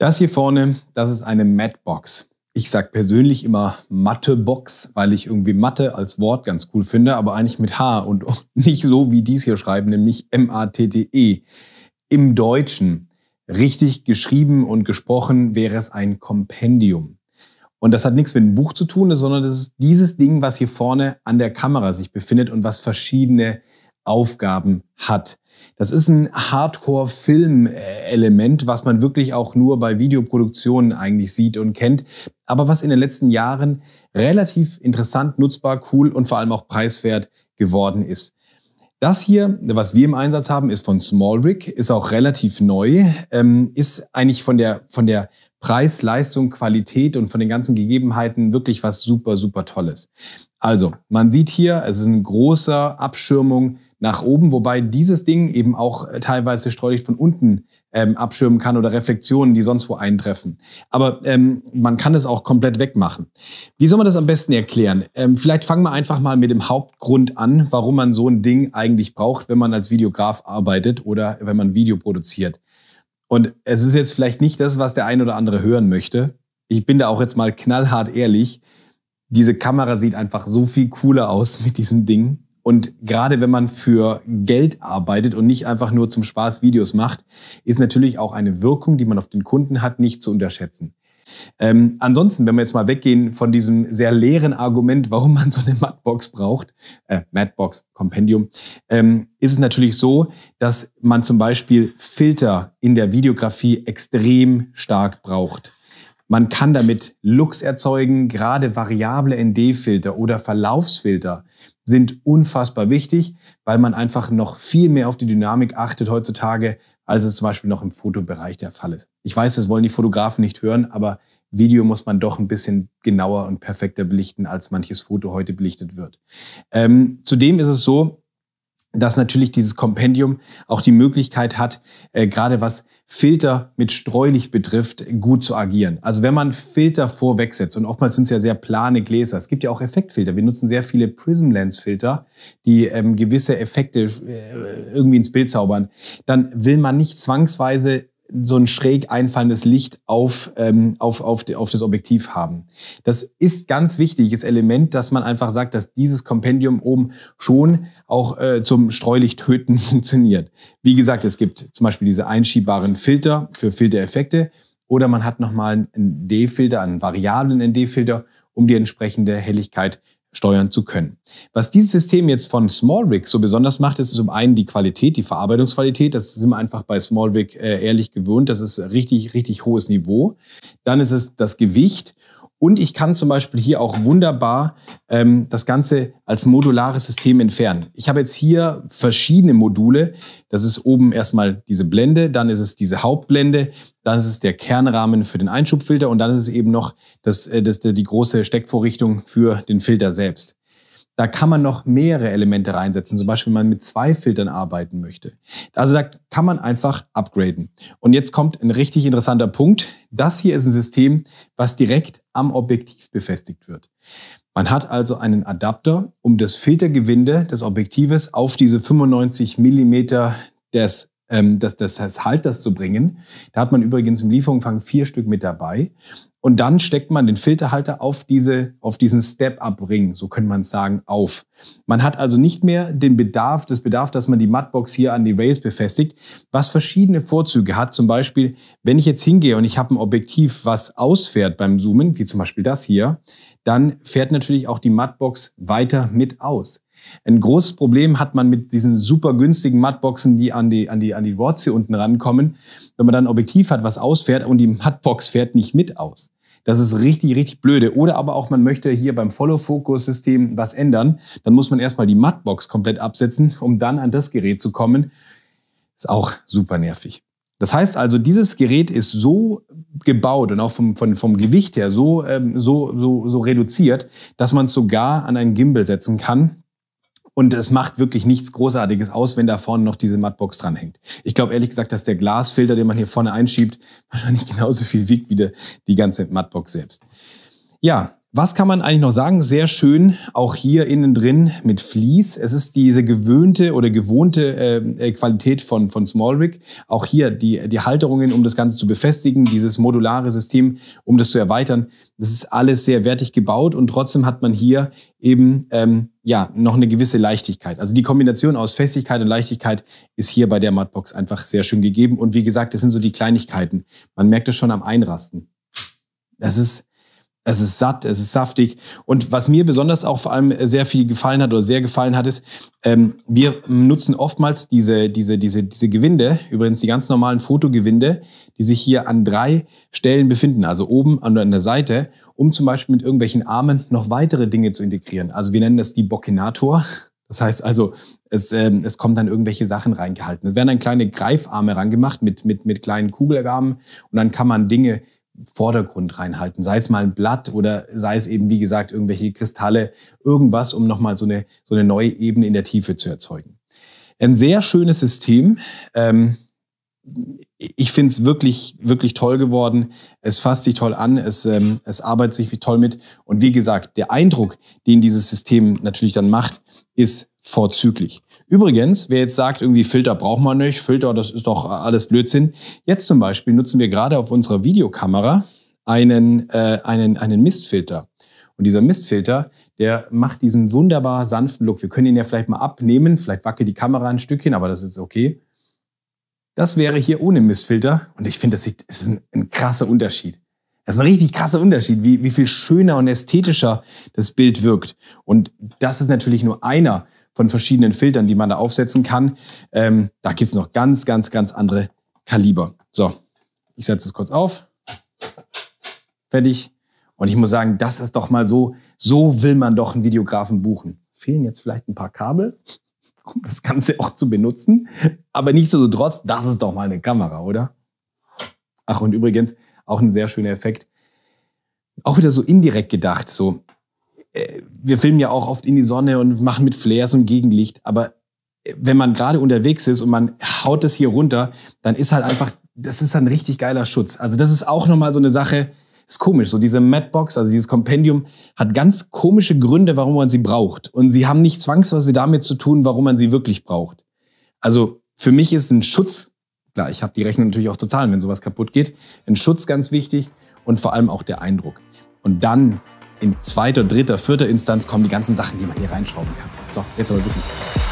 Das hier vorne, das ist eine Matbox. Ich sag persönlich immer Mattebox, weil ich irgendwie Mathe als Wort ganz cool finde, aber eigentlich mit H und nicht so wie dies hier schreiben, nämlich M-A-T-T-E. Im Deutschen, richtig geschrieben und gesprochen, wäre es ein Kompendium. Und das hat nichts mit einem Buch zu tun, sondern das ist dieses Ding, was hier vorne an der Kamera sich befindet und was verschiedene Aufgaben hat. Das ist ein Hardcore-Film-Element, was man wirklich auch nur bei Videoproduktionen eigentlich sieht und kennt, aber was in den letzten Jahren relativ interessant, nutzbar, cool und vor allem auch preiswert geworden ist. Das hier, was wir im Einsatz haben, ist von Smallwick, ist auch relativ neu, ähm, ist eigentlich von der, von der Preis, Leistung, Qualität und von den ganzen Gegebenheiten wirklich was super, super Tolles. Also, man sieht hier, es ist ein großer Abschirmung nach oben, wobei dieses Ding eben auch äh, teilweise Streulicht von unten ähm, abschirmen kann oder Reflexionen, die sonst wo eintreffen. Aber ähm, man kann es auch komplett wegmachen. Wie soll man das am besten erklären? Ähm, vielleicht fangen wir einfach mal mit dem Hauptgrund an, warum man so ein Ding eigentlich braucht, wenn man als Videograf arbeitet oder wenn man Video produziert. Und es ist jetzt vielleicht nicht das, was der ein oder andere hören möchte. Ich bin da auch jetzt mal knallhart ehrlich. Diese Kamera sieht einfach so viel cooler aus mit diesem Ding. Und gerade wenn man für Geld arbeitet und nicht einfach nur zum Spaß Videos macht, ist natürlich auch eine Wirkung, die man auf den Kunden hat, nicht zu unterschätzen. Ähm, ansonsten, wenn wir jetzt mal weggehen von diesem sehr leeren Argument, warum man so eine Matbox braucht, äh, Matbox Compendium, ähm, ist es natürlich so, dass man zum Beispiel Filter in der Videografie extrem stark braucht. Man kann damit Looks erzeugen. Gerade variable ND-Filter oder Verlaufsfilter sind unfassbar wichtig, weil man einfach noch viel mehr auf die Dynamik achtet heutzutage, als es zum Beispiel noch im Fotobereich der Fall ist. Ich weiß, das wollen die Fotografen nicht hören, aber Video muss man doch ein bisschen genauer und perfekter belichten, als manches Foto heute belichtet wird. Ähm, zudem ist es so, dass natürlich dieses Kompendium auch die Möglichkeit hat, äh, gerade was Filter mit Streulicht betrifft, gut zu agieren. Also wenn man Filter vorwegsetzt, und oftmals sind es ja sehr plane Gläser, es gibt ja auch Effektfilter. Wir nutzen sehr viele Prism Lens Filter, die ähm, gewisse Effekte äh, irgendwie ins Bild zaubern. Dann will man nicht zwangsweise so ein schräg einfallendes Licht auf, ähm, auf, auf, die, auf das Objektiv haben. Das ist ganz wichtiges Element, dass man einfach sagt, dass dieses Kompendium oben schon auch äh, zum Streulichthöten funktioniert. Wie gesagt, es gibt zum Beispiel diese einschiebbaren Filter für Filtereffekte oder man hat nochmal einen ND-Filter, einen variablen ND-Filter, um die entsprechende Helligkeit steuern zu können. Was dieses System jetzt von Smallrig so besonders macht, ist zum einen die Qualität, die Verarbeitungsqualität. Das sind wir einfach bei Smallrig äh, ehrlich gewöhnt. Das ist richtig, richtig hohes Niveau. Dann ist es das Gewicht und ich kann zum Beispiel hier auch wunderbar ähm, das Ganze als modulares System entfernen. Ich habe jetzt hier verschiedene Module. Das ist oben erstmal diese Blende, dann ist es diese Hauptblende, dann ist es der Kernrahmen für den Einschubfilter und dann ist es eben noch das, äh, das, die große Steckvorrichtung für den Filter selbst. Da kann man noch mehrere Elemente reinsetzen, zum Beispiel, wenn man mit zwei Filtern arbeiten möchte. Also da kann man einfach upgraden. Und jetzt kommt ein richtig interessanter Punkt. Das hier ist ein System, was direkt am Objektiv befestigt wird. Man hat also einen Adapter, um das Filtergewinde des Objektives auf diese 95 Millimeter des ähm, das, das Halters zu bringen. Da hat man übrigens im Lieferumfang vier Stück mit dabei. Und dann steckt man den Filterhalter auf diese, auf diesen Step-Up-Ring, so könnte man sagen, auf. Man hat also nicht mehr den Bedarf, das Bedarf, dass man die Mattbox hier an die Rails befestigt, was verschiedene Vorzüge hat. Zum Beispiel, wenn ich jetzt hingehe und ich habe ein Objektiv, was ausfährt beim Zoomen, wie zum Beispiel das hier, dann fährt natürlich auch die Mattbox weiter mit aus. Ein großes Problem hat man mit diesen super günstigen Mattboxen, die an die, an die, an die Wurzel unten rankommen. Wenn man dann ein Objektiv hat, was ausfährt und die Mattbox fährt nicht mit aus. Das ist richtig, richtig blöde. Oder aber auch, man möchte hier beim Follow-Focus-System was ändern. Dann muss man erstmal die Mattbox komplett absetzen, um dann an das Gerät zu kommen. Ist auch super nervig. Das heißt also, dieses Gerät ist so gebaut und auch vom, vom, vom Gewicht her so, ähm, so, so, so reduziert, dass man es sogar an einen Gimbal setzen kann, und es macht wirklich nichts Großartiges aus, wenn da vorne noch diese Mattbox dranhängt. Ich glaube ehrlich gesagt, dass der Glasfilter, den man hier vorne einschiebt, wahrscheinlich genauso viel wiegt wie die, ganze Mattbox selbst. Ja, was kann man eigentlich noch sagen? Sehr schön, auch hier innen drin mit Vlies. Es ist diese gewöhnte oder gewohnte äh, äh Qualität von, von Small Rig. Auch hier die, die Halterungen, um das Ganze zu befestigen, dieses modulare System, um das zu erweitern. Das ist alles sehr wertig gebaut und trotzdem hat man hier eben ähm, ja noch eine gewisse Leichtigkeit. Also die Kombination aus Festigkeit und Leichtigkeit ist hier bei der Matbox einfach sehr schön gegeben. Und wie gesagt, das sind so die Kleinigkeiten. Man merkt es schon am Einrasten. Das ist es ist satt, es ist saftig. Und was mir besonders auch vor allem sehr viel gefallen hat oder sehr gefallen hat, ist, ähm, wir nutzen oftmals diese, diese, diese, diese Gewinde, übrigens die ganz normalen Fotogewinde, die sich hier an drei Stellen befinden, also oben an der Seite, um zum Beispiel mit irgendwelchen Armen noch weitere Dinge zu integrieren. Also wir nennen das die Bokinator. Das heißt also, es, ähm, es kommen dann irgendwelche Sachen reingehalten. Es werden dann kleine Greifarme rangemacht mit, mit, mit kleinen Kugelrahmen und dann kann man Dinge Vordergrund reinhalten. Sei es mal ein Blatt oder sei es eben, wie gesagt, irgendwelche Kristalle, irgendwas, um nochmal so eine, so eine neue Ebene in der Tiefe zu erzeugen. Ein sehr schönes System. Ähm, ich finde es wirklich, wirklich toll geworden. Es fasst sich toll an, es, ähm, es arbeitet sich toll mit. Und wie gesagt, der Eindruck, den dieses System natürlich dann macht, ist vorzüglich. Übrigens, wer jetzt sagt, irgendwie Filter braucht man nicht, Filter, das ist doch alles Blödsinn. Jetzt zum Beispiel nutzen wir gerade auf unserer Videokamera einen, äh, einen, einen Mistfilter. Und dieser Mistfilter, der macht diesen wunderbar sanften Look. Wir können ihn ja vielleicht mal abnehmen, vielleicht wackelt die Kamera ein Stückchen, aber das ist okay. Das wäre hier ohne Missfilter. Und ich finde, das, das ist ein, ein, krasser Unterschied. Das ist ein richtig krasser Unterschied, wie, wie viel schöner und ästhetischer das Bild wirkt. Und das ist natürlich nur einer von verschiedenen Filtern, die man da aufsetzen kann. Ähm, da gibt es noch ganz, ganz, ganz andere Kaliber. So, ich setze es kurz auf. Fertig. Und ich muss sagen, das ist doch mal so, so will man doch einen Videografen buchen. Fehlen jetzt vielleicht ein paar Kabel um das Ganze auch zu benutzen. Aber nichtsdestotrotz, das ist doch mal eine Kamera, oder? Ach, und übrigens, auch ein sehr schöner Effekt. Auch wieder so indirekt gedacht, so. Äh, wir filmen ja auch oft in die Sonne und machen mit Flares und Gegenlicht, aber äh, wenn man gerade unterwegs ist und man haut das hier runter, dann ist halt einfach, das ist ein richtig geiler Schutz. Also das ist auch nochmal so eine Sache, ist komisch. So diese Madbox, also dieses Kompendium, hat ganz komische Gründe, warum man sie braucht. Und sie haben nicht zwangsweise damit zu tun, warum man sie wirklich braucht. Also für mich ist ein Schutz, klar, ich habe die Rechnung natürlich auch zu zahlen, wenn sowas kaputt geht, ein Schutz ganz wichtig und vor allem auch der Eindruck. Und dann in zweiter, dritter, vierter Instanz kommen die ganzen Sachen, die man hier reinschrauben kann. So, jetzt aber wirklich. Los.